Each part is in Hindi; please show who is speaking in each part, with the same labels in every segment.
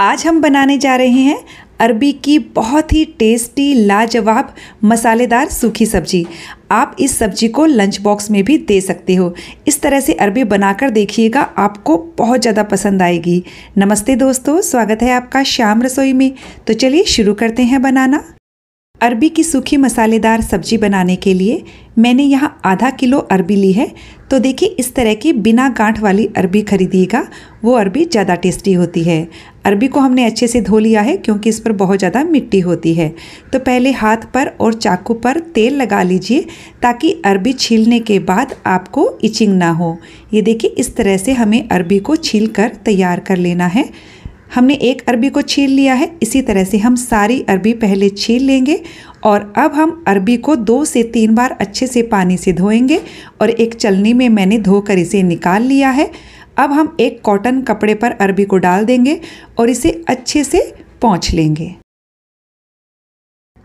Speaker 1: आज हम बनाने जा रहे हैं अरबी की बहुत ही टेस्टी लाजवाब मसालेदार सूखी सब्जी आप इस सब्जी को लंच बॉक्स में भी दे सकते हो इस तरह से अरबी बनाकर देखिएगा आपको बहुत ज़्यादा पसंद आएगी नमस्ते दोस्तों स्वागत है आपका शाम रसोई में तो चलिए शुरू करते हैं बनाना अरबी की सूखी मसालेदार सब्जी बनाने के लिए मैंने यहाँ आधा किलो अरबी ली है तो देखिए इस तरह की बिना गांठ वाली अरबी खरीदिएगा वो अरबी ज़्यादा टेस्टी होती है अरबी को हमने अच्छे से धो लिया है क्योंकि इस पर बहुत ज़्यादा मिट्टी होती है तो पहले हाथ पर और चाकू पर तेल लगा लीजिए ताकि अरबी छीलने के बाद आपको इचिंग ना हो ये देखिए इस तरह से हमें अरबी को छील कर तैयार कर लेना है हमने एक अरबी को छील लिया है इसी तरह से हम सारी अरबी पहले छील लेंगे और अब हम अरबी को दो से तीन बार अच्छे से पानी से धोएंगे और एक चलनी में मैंने धोकर इसे निकाल लिया है अब हम एक कॉटन कपड़े पर अरबी को डाल देंगे और इसे अच्छे से पहुँच लेंगे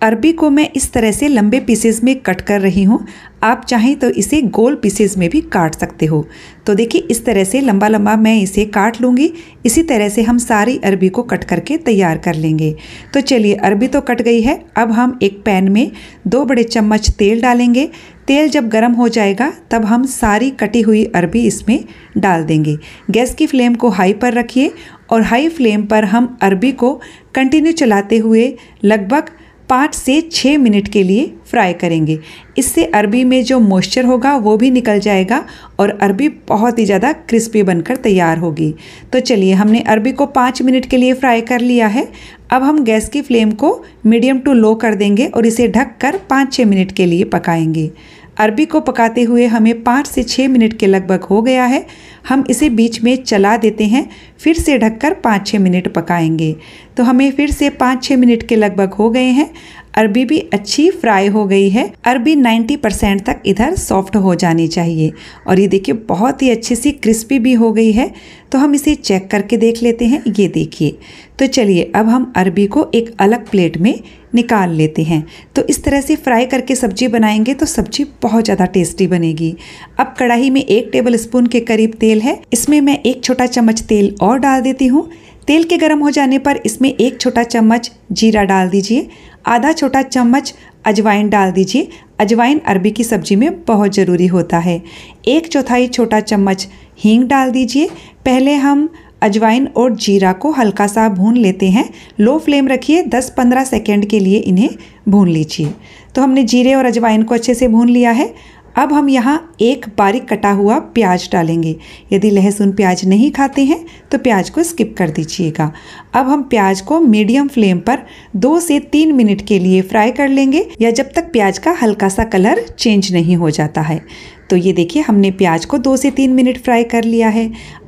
Speaker 1: अरबी को मैं इस तरह से लंबे पीसेस में कट कर रही हूँ आप चाहें तो इसे गोल पीसेस में भी काट सकते हो तो देखिए इस तरह से लंबा लंबा मैं इसे काट लूँगी इसी तरह से हम सारी अरबी को कट करके तैयार कर लेंगे तो चलिए अरबी तो कट गई है अब हम एक पैन में दो बड़े चम्मच तेल डालेंगे तेल जब गर्म हो जाएगा तब हम सारी कटी हुई अरबी इसमें डाल देंगे गैस की फ्लेम को हाई पर रखिए और हाई फ्लेम पर हम अरबी को कंटिन्यू चलाते हुए लगभग पाँच से छः मिनट के लिए फ्राई करेंगे इससे अरबी में जो मॉइस्चर होगा वो भी निकल जाएगा और अरबी बहुत ही ज़्यादा क्रिस्पी बनकर तैयार होगी तो चलिए हमने अरबी को पाँच मिनट के लिए फ्राई कर लिया है अब हम गैस की फ्लेम को मीडियम टू लो कर देंगे और इसे ढक कर पाँच छः मिनट के लिए पकाएंगे अरबी को पकाते हुए हमें पाँच से छः मिनट के लगभग हो गया है हम इसे बीच में चला देते हैं फिर से ढककर पाँच छः मिनट पकाएंगे तो हमें फिर से पाँच छः मिनट के लगभग हो गए हैं अरबी भी अच्छी फ्राई हो गई है अरबी 90 परसेंट तक इधर सॉफ्ट हो जानी चाहिए और ये देखिए बहुत ही अच्छी सी क्रिस्पी भी हो गई है तो हम इसे चेक करके देख लेते हैं ये देखिए तो चलिए अब हम अरबी को एक अलग प्लेट में निकाल लेते हैं तो इस तरह से फ्राई करके सब्जी बनाएंगे तो सब्जी बहुत ज़्यादा टेस्टी बनेगी अब कढ़ाई में एक टेबल स्पून के करीब तेल तेल है इसमें मैं एक छोटा चम्मच तेल और डाल देती हूँ तेल के गर्म हो जाने पर इसमें एक छोटा चम्मच जीरा डाल दीजिए आधा छोटा चम्मच अजवाइन डाल दीजिए अजवाइन अरबी की सब्जी में बहुत ज़रूरी होता है एक चौथाई छोटा चम्मच हींग डाल दीजिए पहले हम अजवाइन और जीरा को हल्का सा भून लेते हैं लो फ्लेम रखिए 10-15 सेकेंड के लिए इन्हें भून लीजिए तो हमने जीरे और अजवाइन को अच्छे से भून लिया है अब हम यहाँ एक बारीक कटा हुआ प्याज डालेंगे यदि लहसुन प्याज नहीं खाते हैं तो प्याज को स्किप कर दीजिएगा अब हम प्याज को मीडियम फ्लेम पर दो से तीन मिनट के लिए फ्राई कर लेंगे या जब तक प्याज का हल्का सा कलर चेंज नहीं हो जाता है तो ये देखिए हमने प्याज को दो से तीन मिनट फ्राई कर लिया है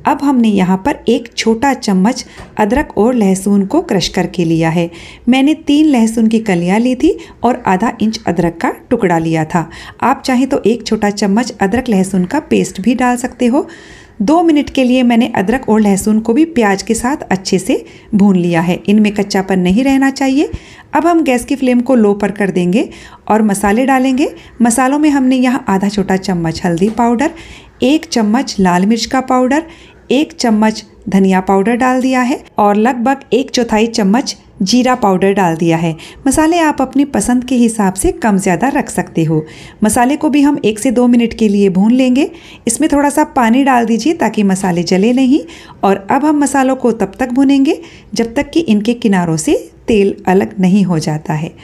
Speaker 1: अब हमने यहाँ पर एक छोटा चम्मच अदरक और लहसुन को क्रश करके लिया है मैंने तीन लहसुन की कलियाँ ली थी और आधा इंच अदरक का टुकड़ा लिया था आप चाहें तो एक छोटा चम्मच अदरक लहसुन का पेस्ट भी डाल सकते हो दो मिनट के लिए मैंने अदरक और लहसुन को भी प्याज के साथ अच्छे से भून लिया है इनमें कच्चापन नहीं रहना चाहिए अब हम गैस की फ्लेम को लो पर कर देंगे और मसाले डालेंगे मसालों में हमने यहाँ आधा छोटा चम्मच हल्दी पाउडर एक चम्मच लाल मिर्च का पाउडर एक चम्मच धनिया पाउडर डाल दिया है और लगभग एक चौथाई चम्मच जीरा पाउडर डाल दिया है मसाले आप अपनी पसंद के हिसाब से कम ज़्यादा रख सकते हो मसाले को भी हम एक से दो मिनट के लिए भून लेंगे इसमें थोड़ा सा पानी डाल दीजिए ताकि मसाले जले नहीं और अब हम मसालों को तब तक भुनेंगे जब तक कि इनके किनारों से तेल अलग नहीं हो जाता है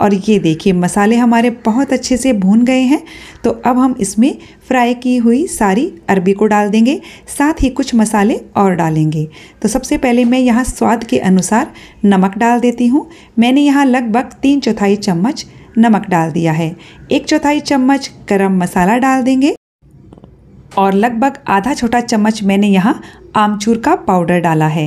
Speaker 1: और ये देखिए मसाले हमारे बहुत अच्छे से भून गए हैं तो अब हम इसमें फ्राई की हुई सारी अरबी को डाल देंगे साथ ही कुछ मसाले और डालेंगे तो सबसे पहले मैं यहाँ स्वाद के अनुसार नमक डाल देती हूँ मैंने यहाँ लगभग तीन चौथाई चम्मच नमक डाल दिया है एक चौथाई चम्मच गरम मसाला डाल देंगे और लगभग आधा छोटा चम्मच मैंने यहाँ आमचूर का पाउडर डाला है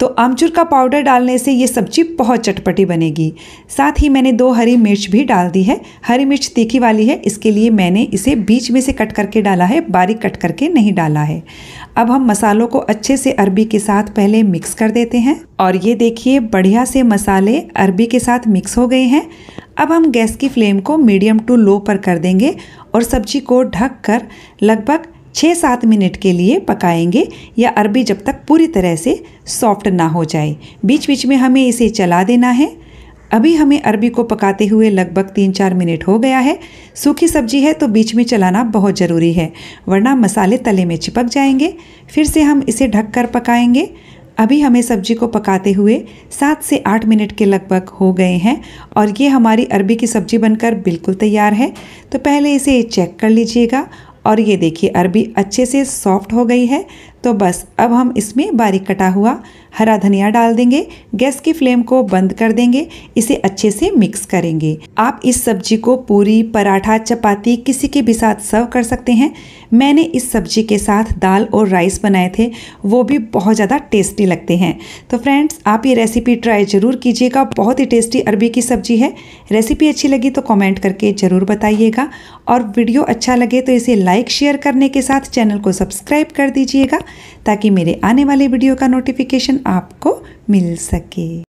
Speaker 1: तो आमचूर का पाउडर डालने से ये सब्जी बहुत चटपटी बनेगी साथ ही मैंने दो हरी मिर्च भी डाल दी है हरी मिर्च तीखी वाली है इसके लिए मैंने इसे बीच में से कट करके डाला है बारीक कट करके नहीं डाला है अब हम मसालों को अच्छे से अरबी के साथ पहले मिक्स कर देते हैं और ये देखिए बढ़िया से मसाले अरबी के साथ मिक्स हो गए हैं अब हम गैस की फ्लेम को मीडियम टू लो पर कर देंगे और सब्जी को ढक कर लगभग छः सात मिनट के लिए पकाएंगे या अरबी जब तक पूरी तरह से सॉफ्ट ना हो जाए बीच बीच में हमें इसे चला देना है अभी हमें अरबी को पकाते हुए लगभग तीन चार मिनट हो गया है सूखी सब्जी है तो बीच में चलाना बहुत ज़रूरी है वरना मसाले तले में चिपक जाएंगे फिर से हम इसे ढक कर पकाएंगे अभी हमें सब्जी को पकाते हुए सात से आठ मिनट के लगभग हो गए हैं और ये हमारी अरबी की सब्जी बनकर बिल्कुल तैयार है तो पहले इसे चेक कर लीजिएगा और ये देखिए अरबी अच्छे से सॉफ्ट हो गई है तो बस अब हम इसमें बारीक कटा हुआ हरा धनिया डाल देंगे गैस की फ्लेम को बंद कर देंगे इसे अच्छे से मिक्स करेंगे आप इस सब्जी को पूरी पराठा चपाती किसी के भी साथ सर्व कर सकते हैं मैंने इस सब्जी के साथ दाल और राइस बनाए थे वो भी बहुत ज़्यादा टेस्टी लगते हैं तो फ्रेंड्स आप ये रेसिपी ट्राई ज़रूर कीजिएगा बहुत ही टेस्टी अरबी की सब्जी है रेसिपी अच्छी लगी तो कॉमेंट करके ज़रूर बताइएगा और वीडियो अच्छा लगे तो इसे लाइक शेयर करने के साथ चैनल को सब्सक्राइब कर दीजिएगा ताकि मेरे आने वाले वीडियो का नोटिफिकेशन आपको मिल सके